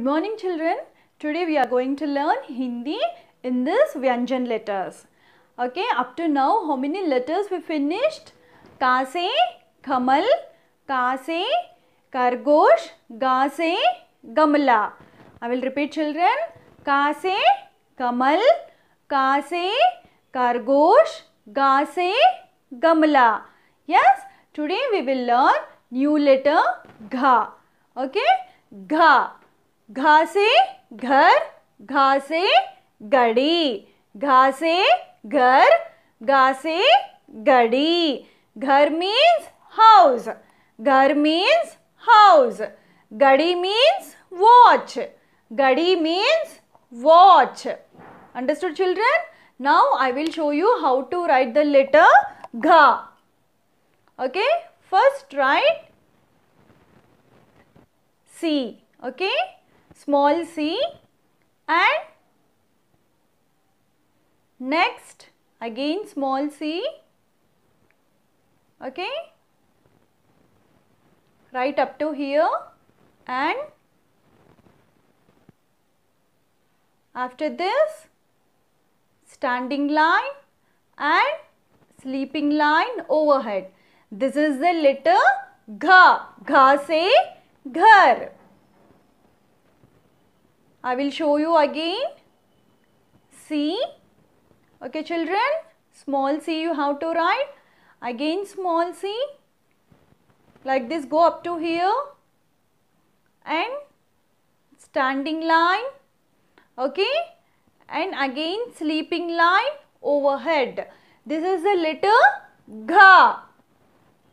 Good morning children. Today we are going to learn Hindi in this Vyanjan letters. Okay, up to now how many letters we finished? Ka se kamal, ka se kargosh, ga se gamla. I will repeat children. Ka se kamal, ka se kargosh, ga se gamla. Yes, today we will learn new letter gha. Okay, gha. घासे घर घासे घड़ी घासे घर घासे घड़ी घर means house घर मीन्स हाउस घड़ी मीन्स वॉच घड़ी means watch understood children now I will show you how to write the letter घा okay first write C okay small c and next again small c okay right up to here and after this standing line and sleeping line overhead this is the letter gha gha say ghar I will show you again. C. Okay children. Small c you have to write. Again small c. Like this go up to here. And standing line. Okay. And again sleeping line overhead. This is the letter G.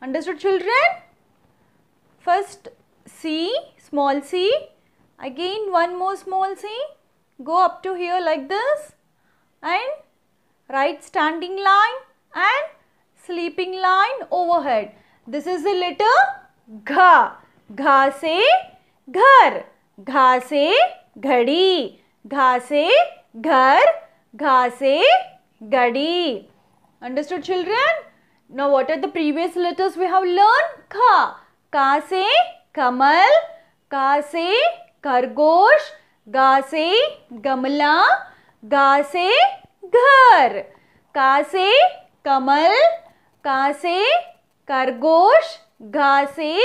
Understood children? First C, small c, again one more small see go up to here like this and right standing line and sleeping line overhead this is the letter gha gha se ghar gha se ghadi gha se understood children now what are the previous letters we have learned kha ka se kamal ka खरगोश गासे गमला गासे घर कासे कमल कासे खरगोश घासे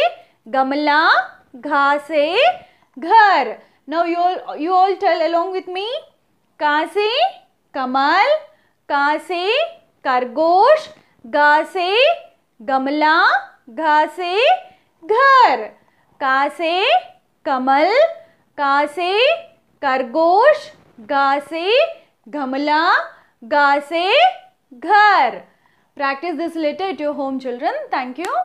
गमला घासे घर now you all you all tell along with me कासे कमल कासे खरगोश गासे गमला घासे घर कासे कमल का से खरगोश गा से गमला गा से घर practice this letter it home children thank you